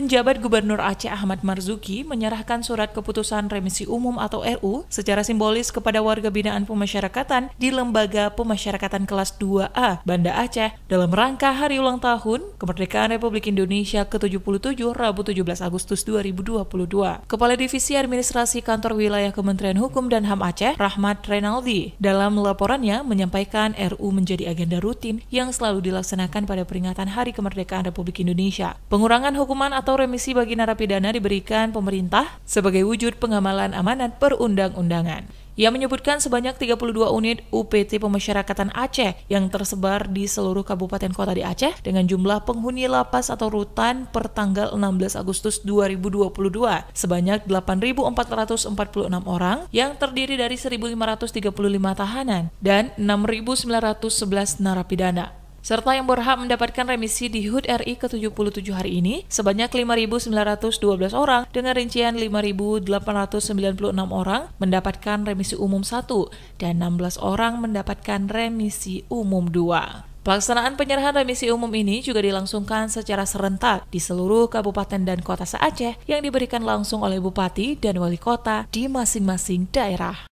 Penjabat Gubernur Aceh Ahmad Marzuki menyerahkan surat keputusan remisi umum atau RU secara simbolis kepada warga binaan pemasyarakatan di Lembaga Pemasyarakatan Kelas 2A Banda Aceh dalam rangka hari ulang tahun kemerdekaan Republik Indonesia ke-77 Rabu 17 Agustus 2022. Kepala Divisi Administrasi Kantor Wilayah Kementerian Hukum dan HAM Aceh, Rahmat Renaldi, dalam laporannya menyampaikan RU menjadi agenda rutin yang selalu dilaksanakan pada peringatan Hari Kemerdekaan Republik Indonesia. Pengurangan hukuman atau atau remisi bagi narapidana diberikan pemerintah sebagai wujud pengamalan amanat perundang-undangan. Ia menyebutkan sebanyak 32 unit UPT pemasyarakatan Aceh yang tersebar di seluruh kabupaten kota di Aceh dengan jumlah penghuni lapas atau rutan per tanggal 16 Agustus 2022 sebanyak 8.446 orang yang terdiri dari 1.535 tahanan dan 6.911 narapidana serta yang berhak mendapatkan remisi di HUT RI ke-77 hari ini sebanyak 5.912 orang dengan rincian 5.896 orang mendapatkan remisi umum 1 dan 16 orang mendapatkan remisi umum 2. Pelaksanaan penyerahan remisi umum ini juga dilangsungkan secara serentak di seluruh kabupaten dan kota aceh yang diberikan langsung oleh bupati dan wali kota di masing-masing daerah.